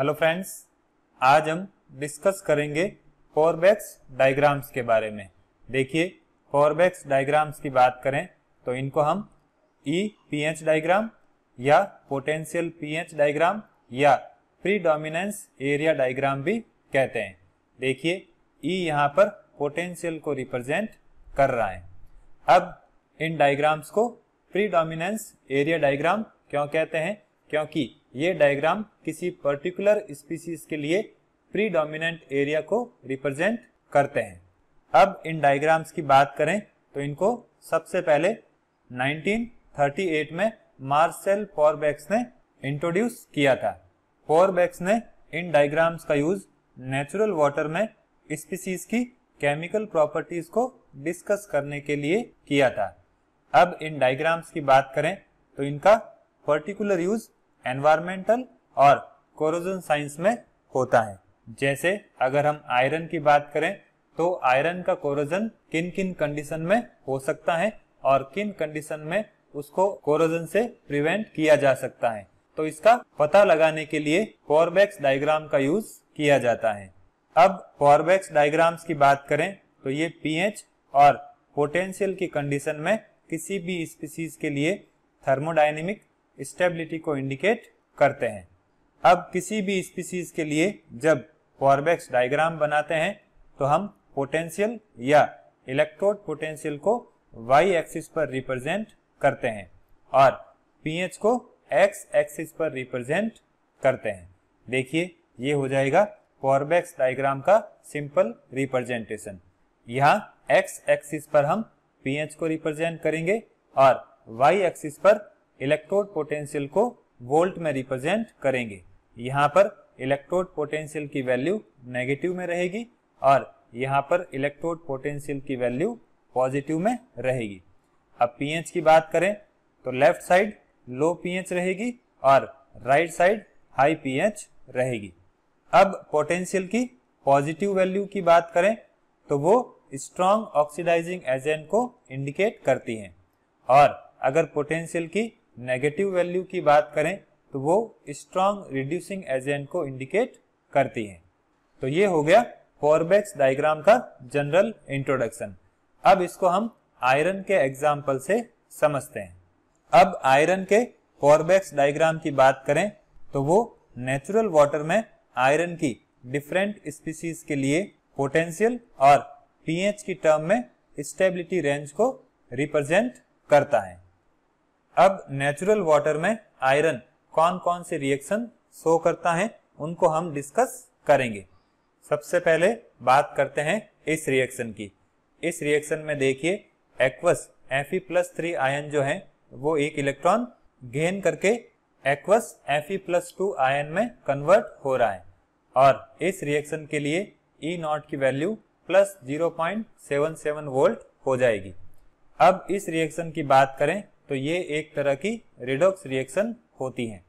hello friends आज हम discuss करेंगे फॉरबैक्स डायग्राम्स के बारे में देखिए फॉरबैक्स डायग्राम्स की बात करें तो इनको हम ई पीएच डायग्राम या पोटेंशियल पीएच डायग्राम या प्रीडोमिनेंस एरिया डायग्राम भी कहते हैं देखिए ई e यहाँ पर पोटेंशियल को रिप्रेजेंट कर रहा है अब इन डायग्राम्स को प्रीडोमिनेंस एरिया डायग्राम क्यों कहते हैं क्योंकि ये डायग्राम किसी पर्टिकुलर स्पीसीज के लिए प्रीडोमिनेंट एरिया को रिप्रेजेंट करते हैं अब इन डायग्राम्स की बात करें तो इनको सबसे पहले 1938 में मार्सेल पॉरबैक्स ने इंट्रोड्यूस किया था पॉरबैक्स ने इन डायग्राम्स का यूज नेचुरल वाटर में स्पीसीज की केमिकल प्रॉपर्टीज को डिस्कस करने के लिए किया था अब इन डायग्राम्स की बात करें तो इनका पर्टिकुलर यूज एनवायरमेंटल और कोरोजन साइंस में होता है जैसे अगर हम आयरन की बात करें तो आयरन का कोरोजन किन किन कंडीशन में हो सकता है और किन कंडीशन में उसको कोरोजन से प्रिवेंट किया जा सकता है तो इसका पता लगाने के लिए पॉरबैक्स डायग्राम का यूज किया जाता है अब पॉरबैक्स डायग्राम्स की बात करें तो ये पीएच और पोटेंशियल की कंडीशन में किसी भी स्पीसीज के लिए थर्मोडाइनेमिक स्टेबिलिटी को इंडिकेट करते हैं अब किसी भी स्पीसीज के लिए जब फॉरबैक्स डायग्राम बनाते हैं तो हम पोटेंशियल या इलेक्ट्रोड पोटेंशियल को वाई एक्सिस पर रिप्रेजेंट करते हैं और पीएच को एक्स एक्सिस पर रिप्रेजेंट करते हैं देखिए ये हो जाएगा फॉरबैक्स डायग्राम का सिंपल रिप्रेजेंटेशन यहाँ एक्स एक्सिस पर हम पीएच को रिप्रेजेंट करेंगे और वाई एक्सिस पर इलेक्ट्रोड पोटेंशियल को वोल्ट में रिप्रेजेंट करेंगे यहाँ पर इलेक्ट्रोड पोटेंशियल की वैल्यू नेगेटिव में रहेगी और यहाँ पर इलेक्ट्रोड पोटेंशियल की वैल्यू पॉजिटिव में रहेगी अब पीएच की बात करें तो लेफ्ट साइड लो पीएच रहेगी और राइट साइड हाई पीएच रहेगी अब पोटेंशियल की पॉजिटिव वैल्यू की बात करें तो वो स्ट्रॉन्ग ऑक्सीडाइजिंग एजेंट को इंडिकेट करती है और अगर पोटेंशियल की नेगेटिव वैल्यू की बात करें तो वो स्ट्रॉन्ग रिड्यूसिंग एजेंट को इंडिकेट करती है तो ये हो गया फॉरबैक्स डायग्राम का जनरल इंट्रोडक्शन अब इसको हम आयरन के एग्जाम्पल से समझते हैं अब आयरन के फॉरबैक्स डायग्राम की बात करें तो वो नेचुरल वाटर में आयरन की डिफरेंट स्पीसीज के लिए पोटेंशियल और पीएच की टर्म में स्टेबिलिटी रेंज को रिप्रेजेंट करता है अब नेचुरल वाटर में आयरन कौन कौन से रिएक्शन शो करता है उनको हम डिस्कस करेंगे सबसे पहले बात करते हैं इस रिएक्शन की इस रिएक्शन में देखिए aqueous F plus three ion जो है वो एक इलेक्ट्रॉन गेन करके aqueous F plus two ion में कन्वर्ट हो रहा है और इस रिएक्शन के लिए E नॉट की वैल्यू प्लस सेवन वोल्ट हो जाएगी अब इस रिएक्शन की बात करें तो ये एक तरह की रिडॉक्स रिएक्शन होती है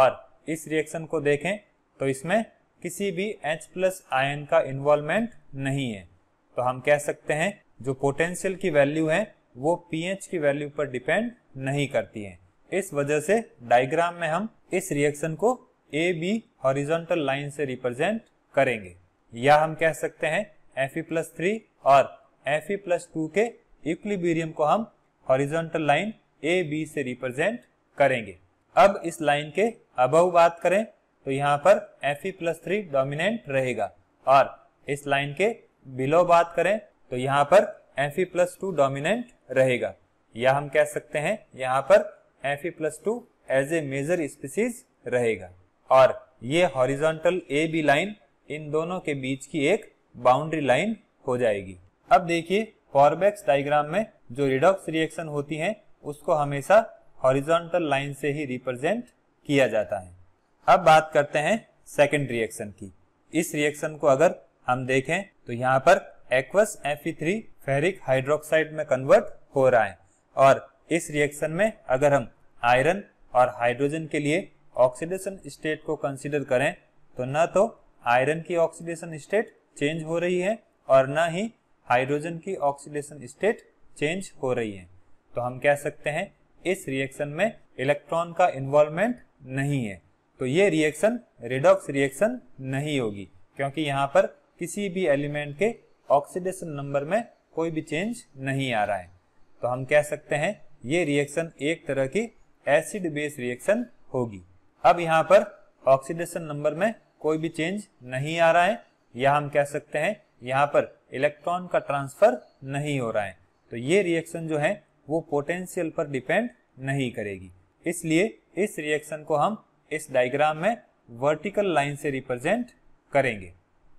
और इस रिएक्शन को देखें तो इसमें किसी भी एच प्लस आयन का इन्वॉल्वमेंट नहीं है तो हम कह सकते हैं जो पोटेंशियल की वैल्यू है वो पीएच की वैल्यू पर डिपेंड नहीं करती है इस वजह से डायग्राम में हम इस रिएक्शन को ए बी हॉरिजॉन्टल लाइन से रिप्रेजेंट करेंगे या हम कह सकते हैं एफ प्लस थ्री और एफ प्लस टू के इक्लिबीरियम को हम हॉरिजॉन्टल लाइन ए बी से रिप्रेजेंट करेंगे अब इस लाइन के अबव बात करें तो यहाँ पर F E plus three dominant रहेगा और इस लाइन के बिलो बात करें तो यहाँ पर F E plus two dominant रहेगा या हम कह सकते हैं यहाँ पर F E plus two as a major species रहेगा और ये हॉरिजॉन्टल ए बी लाइन इन दोनों के बीच की एक बाउंड्री लाइन हो जाएगी अब देखिए फॉरबैक्स डायग्राम में जो रिडॉक्स रिएक्शन होती हैं उसको हमेशा हॉरिजॉन्टल लाइन से ही रिप्रेजेंट किया जाता है अब बात करते हैं सेकेंड रिएक्शन की इस रिएक्शन को अगर हम देखें तो यहाँ पर एक्वस थ्री फेरिक हाइड्रोक्साइड में कन्वर्ट हो रहा है और इस रिएक्शन में अगर हम आयरन और हाइड्रोजन के लिए ऑक्सीडेशन स्टेट को कंसिडर करें तो न तो आयरन की ऑक्सीडेशन स्टेट चेंज हो रही है और न ही हाइड्रोजन की ऑक्सीडेशन स्टेट चेंज हो रही है तो हम कह सकते हैं इस रिएक्शन में इलेक्ट्रॉन का इन्वॉल्वमेंट नहीं है तो ये रिएक्शन रिडॉक्स रिएक्शन नहीं होगी क्योंकि यहाँ पर किसी भी एलिमेंट के ऑक्सीडेशन नंबर में कोई भी चेंज नहीं आ रहा है तो हम कह सकते हैं ये रिएक्शन एक तरह की एसिड बेस रिएक्शन होगी अब यहाँ पर ऑक्सीडेशन नंबर में कोई भी चेंज नहीं आ रहा है या हम कह सकते हैं यहाँ पर इलेक्ट्रॉन का ट्रांसफर नहीं हो रहा है तो ये रिएक्शन जो है वो पोटेंशियल पर डिपेंड नहीं करेगी इसलिए इस रिएक्शन को हम इस डायग्राम में वर्टिकल लाइन से रिप्रेजेंट करेंगे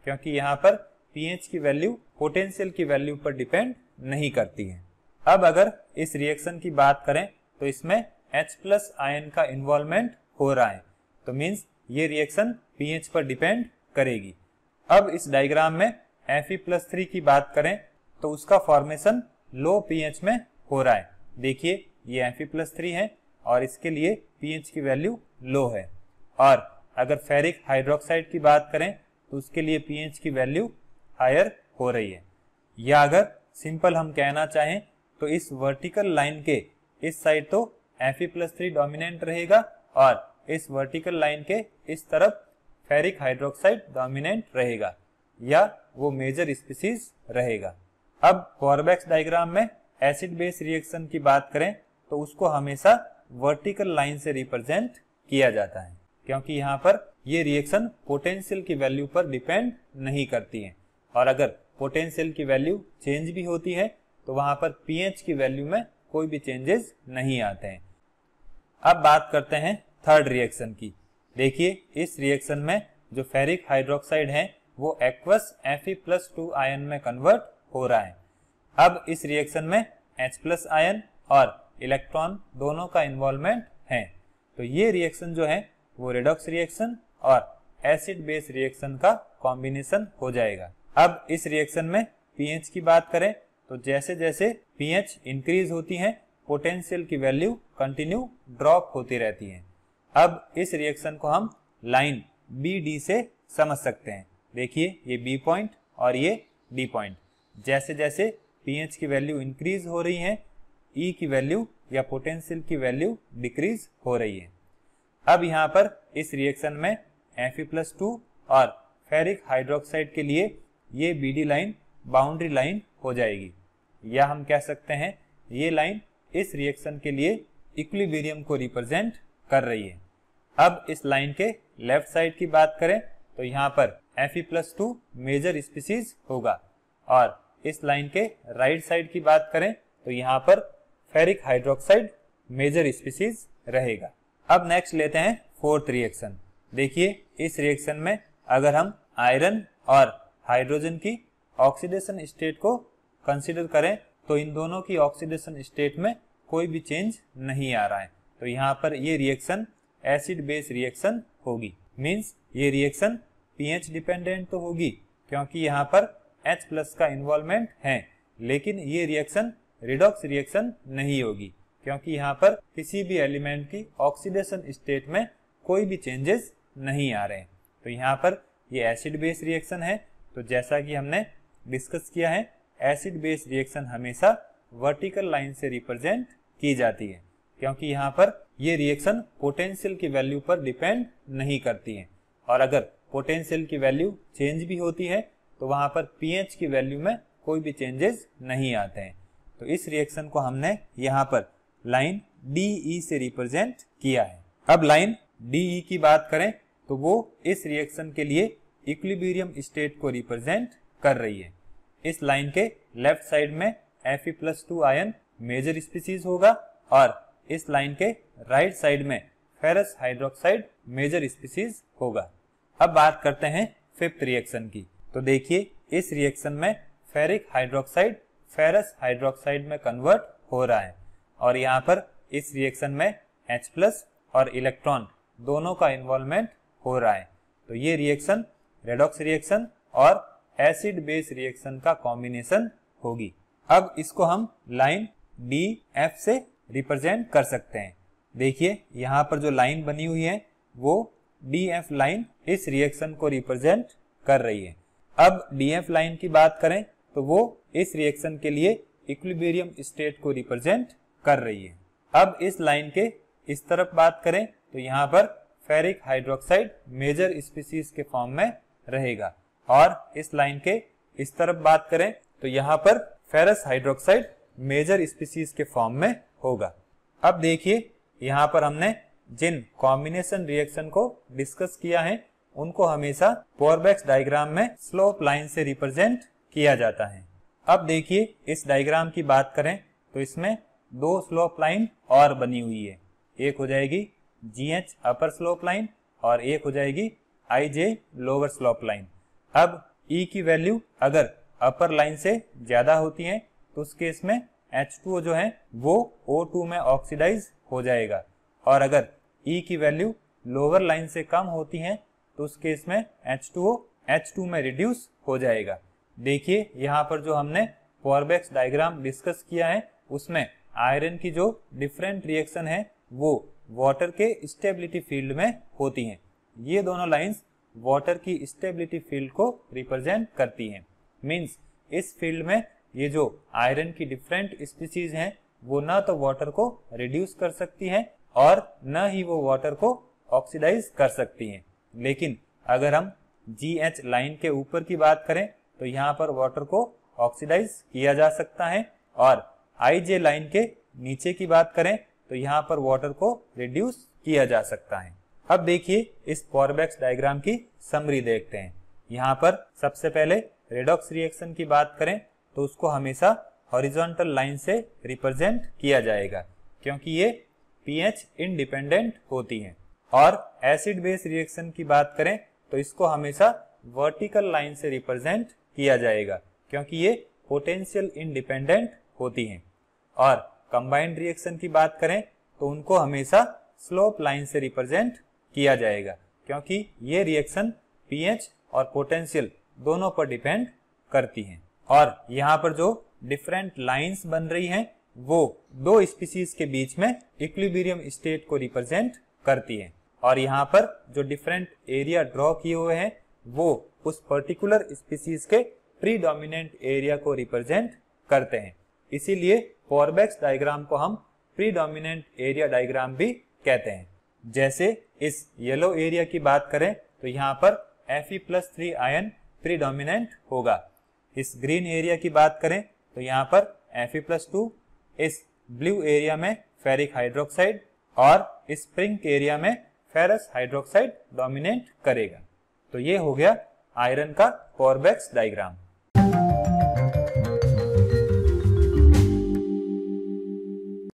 क्योंकि यहाँ पर पीएच की वैल्यू पोटेंशियल की वैल्यू पर डिपेंड नहीं करती है अब अगर इस रिएक्शन की बात करें तो इसमें एच प्लस आयन का इन्वॉल्वमेंट हो रहा है तो मीन्स ये रिएक्शन पीएच पर डिपेंड करेगी अब इस डायग्राम में Fe प्लस थ्री की बात करें तो उसका फॉर्मेशन लो पीएच में हो रहा है देखिए ये एफ प्लस थ्री है और इसके लिए पीएच की वैल्यू लो है और अगर फेरिक हाइड्रोक्साइड की बात करें तो उसके लिए पीएच की वैल्यू हायर हो रही है या अगर सिंपल हम कहना चाहें तो इस वर्टिकल लाइन के इस साइड तो एफ प्लस थ्री डोमिनेंट रहेगा और इस वर्टिकल लाइन के इस तरफ फेरिक हाइड्रोक्साइड डोमिनेंट रहेगा या वो मेजर स्पीसीज रहेगा अब फॉरबैक्स डायग्राम में एसिड बेस रिएक्शन की बात करें तो उसको हमेशा वर्टिकल लाइन से रिप्रेजेंट किया जाता है क्योंकि यहाँ पर ये रिएक्शन पोटेंशियल की वैल्यू पर डिपेंड नहीं करती है और अगर पोटेंशियल की वैल्यू चेंज भी होती है तो वहां पर पीएच की वैल्यू में कोई भी चेंजेस नहीं आते हैं अब बात करते हैं थर्ड रिएक्शन की देखिए इस रिएक्शन में जो फेरिक हाइड्रोक्साइड है वो aqueous F plus two ion में कन्वर्ट हो रहा है अब इस रिएक्शन में H प्लस आयन और इलेक्ट्रॉन दोनों का इन्वॉल्वमेंट है तो ये रिएक्शन जो है वो रिडॉक्स रिएक्शन और एसिड बेस रिएक्शन का कॉम्बिनेशन हो जाएगा अब इस रिएक्शन में पीएच की बात करें तो जैसे जैसे पीएच इंक्रीज होती है पोटेंशियल की वैल्यू कंटिन्यू ड्रॉप होती रहती है अब इस रिएक्शन को हम लाइन बी डी से समझ सकते हैं देखिए ये बी पॉइंट और ये डी पॉइंट जैसे जैसे पीएच की वैल्यू इंक्रीज हो रही है ई e की वैल्यू या पोटेंशियल की वैल्यू डिक्रीज हो रही है अब यहाँ पर इस रिएक्शन में एफ प्लस टू और फेरिक हाइड्रोक्साइड के लिए ये बी लाइन बाउंड्री लाइन हो जाएगी या हम कह सकते हैं ये लाइन इस रिएक्शन के लिए इक्विबेरियम को रिप्रेजेंट कर रही है अब इस लाइन के लेफ्ट साइड की बात करें तो यहाँ पर F plus two major species होगा और इस लाइन के राइट साइड की बात करें तो यहाँ पर फेरिक हाइड्रोक्साइड मेजर स्पीसीज रहेगा अब नेक्स्ट लेते हैं फोर्थ रिएक्शन देखिए इस रिएक्शन में अगर हम आयरन और हाइड्रोजन की ऑक्सीडेशन स्टेट को कंसिडर करें तो इन दोनों की ऑक्सीडेशन स्टेट में कोई भी चेंज नहीं आ रहा है तो यहाँ पर ये रिएक्शन एसिड बेस रिएक्शन होगी मींस ये रिएक्शन पीएच डिपेंडेंट तो होगी क्योंकि यहाँ पर एच प्लस का इन्वॉल्वमेंट है लेकिन ये रिएक्शन रिडॉक्स रिएक्शन नहीं होगी क्योंकि यहाँ पर किसी भी एलिमेंट की ऑक्सीडेशन स्टेट में कोई भी चेंजेस नहीं आ रहे हैं तो यहाँ पर ये एसिड बेस रिएक्शन है तो जैसा कि हमने डिस्कस किया है एसिड बेस रिएक्शन हमेशा वर्टिकल लाइन से रिप्रेजेंट की जाती है क्योंकि यहाँ पर ये रिएक्शन पोटेंशियल की वैल्यू पर डिपेंड नहीं करती है और अगर पोटेंशियल की वैल्यू चेंज भी होती है तो वहां पर पीएच की वैल्यू में कोई भी चेंजेस नहीं आते हैं तो इस रिएक्शन को हमने यहाँ पर लाइन डी e से रिप्रेजेंट किया है अब लाइन डी e की बात करें तो वो इस रिएक्शन के लिए इक्विबीरियम स्टेट को रिप्रेजेंट कर रही है इस लाइन के लेफ्ट साइड में F plus two ion major species होगा और इस लाइन के राइट साइड में फेरस हाइड्रोक्साइड मेजर स्पीसीज होगा अब बात करते हैं फिफ्थ रिएक्शन की तो देखिए इस रिएक्शन में फेरिक हाइड्रोक्साइड फेरस हाइड्रोक्साइड में कन्वर्ट हो रहा है और यहाँ पर इस रिएक्शन में H प्लस और इलेक्ट्रॉन दोनों का इन्वॉल्वमेंट हो रहा है तो ये रिएक्शन रेडॉक्स रिएक्शन और एसिड बेस रिएक्शन का कॉम्बिनेशन होगी अब इसको हम लाइन डी एफ से रिप्रेजेंट कर सकते हैं देखिए यहाँ पर जो लाइन बनी हुई है वो डी एफ लाइन इस रिएक्शन को रिप्रेजेंट कर रही है अब डीएफ लाइन की बात करें तो वो इस रिएक्शन के लिए इक्विबेरियम स्टेट को रिप्रेजेंट कर रही है अब इस लाइन के इस तरफ बात करें तो यहाँ पर फेरिक हाइड्रोक्साइड मेजर स्पीसीज के फॉर्म में रहेगा और इस लाइन के इस तरफ बात करें तो यहाँ पर फेरस हाइड्रोक्साइड मेजर स्पीसीज के फॉर्म में होगा अब देखिए यहाँ पर हमने जिन कॉम्बिनेशन रिएक्शन को डिस्कस किया है उनको हमेशा पोरबैक्स डायग्राम में स्लोप लाइन से रिप्रेजेंट किया जाता है अब देखिए इस डायग्राम की बात करें तो इसमें दो स्लोप लाइन और बनी हुई है एक हो जाएगी G H upper slope line और एक हो जाएगी I J lower slope line अब ई e की वैल्यू अगर अपर लाइन से ज्यादा होती है तो उस केस में टू जो है वो टू में ऑक्सीडाइज हो जाएगा और अगर E की वैल्यू लोअर लाइन से कम होती है तो उस केस में एच टू एच टू में रिड्यूस हो जाएगा देखिए यहाँ पर जो हमने फॉरबैक्स डायग्राम डिस्कस किया है उसमें आयरन की जो डिफरेंट रिएक्शन है वो वाटर के स्टेबिलिटी फील्ड में होती हैं ये दोनों लाइंस वाटर की स्टेबिलिटी फील्ड को रिप्रेजेंट करती हैं मींस इस फील्ड में ये जो आयरन की डिफरेंट स्पीसीज हैं वो ना तो वाटर को रिड्यूस कर सकती हैं और न ही वो वाटर को ऑक्सीडाइज कर सकती हैं लेकिन अगर हम जी एच लाइन के ऊपर की बात करें तो यहाँ पर वाटर को ऑक्सीडाइज किया जा सकता है और आई जे लाइन के नीचे की बात करें तो यहाँ पर वाटर को रिड्यूस किया जा सकता है अब देखिए इस फॉरबैक्स डायग्राम की समरी देखते हैं यहाँ पर सबसे पहले रेडॉक्स रिएक्शन की बात करें तो उसको हमेशा हॉरिजॉन्टल लाइन से रिप्रेजेंट किया जाएगा क्योंकि ये पीएच इंडिपेंडेंट होती हैं और एसिड बेस रिएक्शन की बात करें तो इसको हमेशा वर्टिकल लाइन से रिप्रेजेंट किया जाएगा क्योंकि ये पोटेंशियल इंडिपेंडेंट होती हैं और कंबाइंड रिएक्शन की बात करें तो उनको हमेशा स्लोप लाइन से रिप्रेजेंट किया जाएगा क्योंकि ये रिएक्शन पीएच और पोटेंशियल दोनों पर डिपेंड करती हैं और यहाँ पर जो डिफरेंट लाइंस बन रही हैं वो दो स्पीसीज के बीच में इक्विबीरियम स्टेट को रिप्रेजेंट करती है और यहाँ पर जो डिफरेंट एरिया ड्रॉ किए हुए हैं वो उस पर्टिकुलर स्पीसीज के प्रीडोमिनेंट एरिया को रिप्रेजेंट करते हैं इसीलिए फॉरबैक्स डायग्राम को हम प्रीडोमिनेंट एरिया डायग्राम भी कहते हैं जैसे इस येलो एरिया की बात करें तो यहाँ पर F plus three ion predominant होगा इस ग्रीन एरिया की बात करें तो यहाँ पर एफ प्लस टू इस ब्लू एरिया में फेरिक हाइड्रोक्साइड और स्प्रिंग एरिया में फेरस हाइड्रोक्साइड डोमिनेट करेगा तो ये हो गया आयरन का कॉर्बेक्स डायग्राम